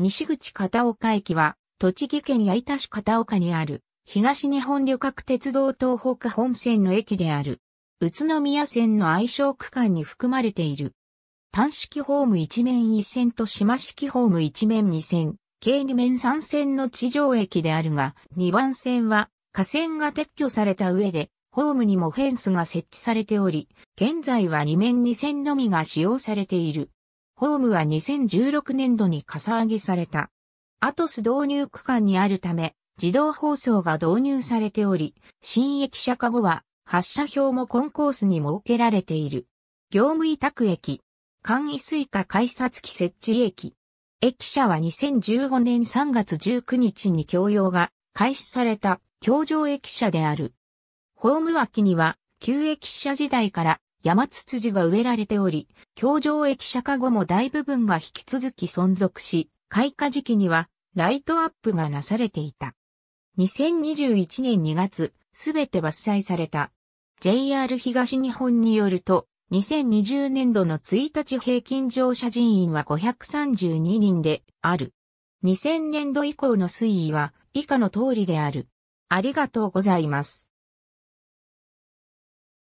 西口片岡駅は、栃木県矢板市片岡にある、東日本旅客鉄道東北本線の駅である、宇都宮線の愛称区間に含まれている。単式ホーム一面一線と島式ホーム一面二線、計二面三線の地上駅であるが、二番線は、架線が撤去された上で、ホームにもフェンスが設置されており、現在は二面二線のみが使用されている。ホームは2016年度にかさ上げされた。アトス導入区間にあるため、自動放送が導入されており、新駅舎化後は発車表もコンコースに設けられている。業務委託駅、簡易水下改札機設置駅。駅舎は2015年3月19日に供用が開始された、橋上駅舎である。ホーム脇には、旧駅舎時代から山つつじが植えられており、京城駅舎迦後も大部分は引き続き存続し、開花時期にはライトアップがなされていた。2021年2月、すべて伐採された。JR 東日本によると、2020年度の1日平均乗車人員は532人である。2000年度以降の推移は以下の通りである。ありがとうございます。